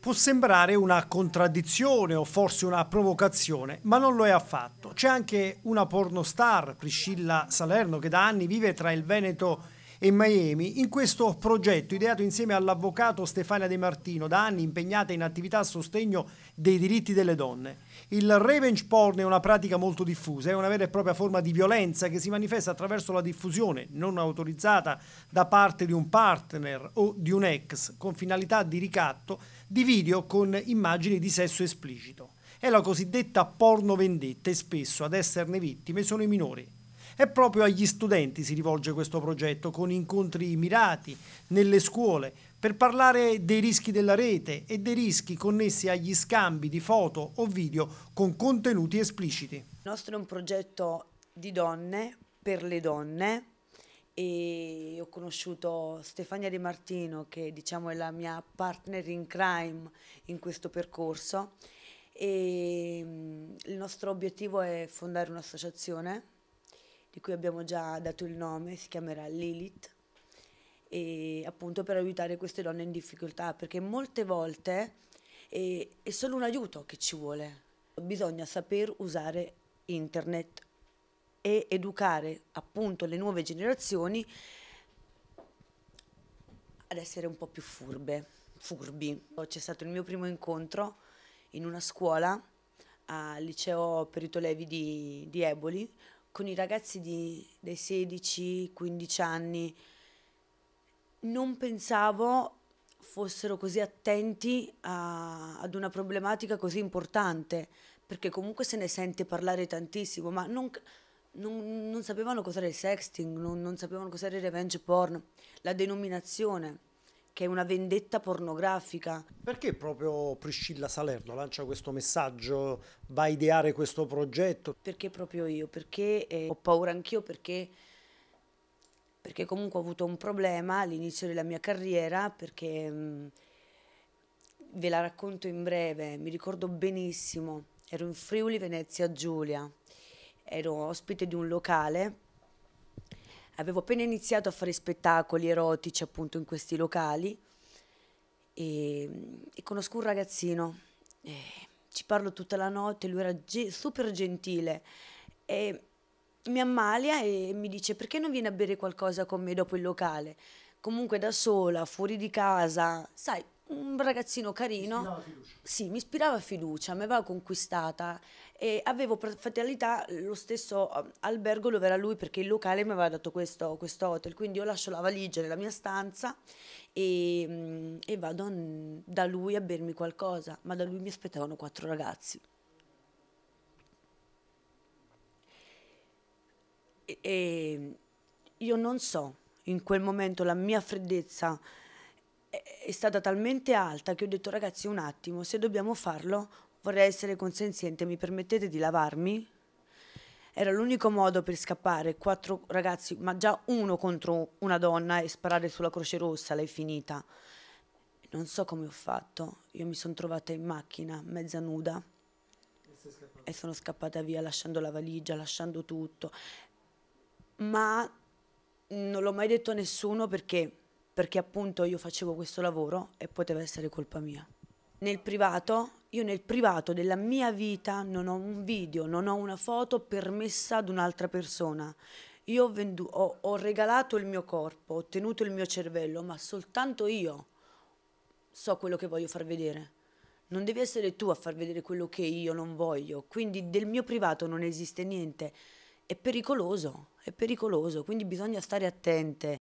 Può sembrare una contraddizione o forse una provocazione, ma non lo è affatto. C'è anche una pornostar, Priscilla Salerno, che da anni vive tra il Veneto e e Miami in questo progetto ideato insieme all'avvocato Stefania De Martino, da anni impegnata in attività a sostegno dei diritti delle donne. Il revenge porn è una pratica molto diffusa, è una vera e propria forma di violenza che si manifesta attraverso la diffusione non autorizzata da parte di un partner o di un ex con finalità di ricatto di video con immagini di sesso esplicito. È la cosiddetta porno vendetta e spesso ad esserne vittime sono i minori. E proprio agli studenti si rivolge questo progetto con incontri mirati nelle scuole per parlare dei rischi della rete e dei rischi connessi agli scambi di foto o video con contenuti espliciti. Il nostro è un progetto di donne per le donne e ho conosciuto Stefania De Martino che diciamo è la mia partner in crime in questo percorso e mm, il nostro obiettivo è fondare un'associazione di cui abbiamo già dato il nome, si chiamerà Lilith, e appunto per aiutare queste donne in difficoltà, perché molte volte è, è solo un aiuto che ci vuole. Bisogna saper usare internet e educare appunto le nuove generazioni ad essere un po' più furbe, furbi. C'è stato il mio primo incontro in una scuola al liceo Perito Levi di, di Eboli, con i ragazzi di, dei 16-15 anni non pensavo fossero così attenti a, ad una problematica così importante, perché comunque se ne sente parlare tantissimo, ma non, non, non sapevano cos'era il sexting, non, non sapevano cos'era il revenge porn, la denominazione che è una vendetta pornografica. Perché proprio Priscilla Salerno lancia questo messaggio, va a ideare questo progetto? Perché proprio io? Perché eh, ho paura anch'io perché, perché comunque ho avuto un problema all'inizio della mia carriera, perché mh, mm, ve la racconto in breve, mi ricordo benissimo, ero in Friuli Venezia Giulia, ero ospite di un locale avevo appena iniziato a fare spettacoli erotici appunto in questi locali e, e conosco un ragazzino, e ci parlo tutta la notte, lui era ge- super gentile e mi ammalia e mi dice perché non vieni a bere qualcosa con me dopo il locale? Comunque da sola, fuori di casa, sai, un ragazzino carino. Sì, mi ispirava fiducia, mi aveva conquistata e avevo per fatalità lo stesso eh, albergo dove era lui perché il locale mi aveva dato questo, questo hotel, quindi io lascio la valigia nella mia stanza e, mm, e vado da lui a bermi qualcosa, ma da lui mi aspettavano quattro ragazzi. E, e io non so, in quel momento la mia freddezza è stata talmente alta che ho detto ragazzi un attimo, se dobbiamo farlo vorrei essere consenziente, mi permettete di lavarmi? Era l'unico modo per scappare, quattro ragazzi, ma già uno contro una donna e sparare sulla Croce Rossa, l'hai finita. Non so come ho fatto, io mi sono trovata in macchina, mezza nuda, e, e sono scappata via lasciando la valigia, lasciando tutto. Ma non l'ho mai detto a nessuno perché perché appunto io facevo questo lavoro e poteva essere colpa mia. Nel privato, io nel privato della mia vita non ho un video, non ho una foto permessa ad un'altra persona. Io ho, vendu- ho, ho regalato il mio corpo, ho ottenuto il mio cervello, ma soltanto io so quello che voglio far vedere. Non devi essere tu a far vedere quello che io non voglio. Quindi del mio privato non esiste niente. È pericoloso, è pericoloso, quindi bisogna stare attente.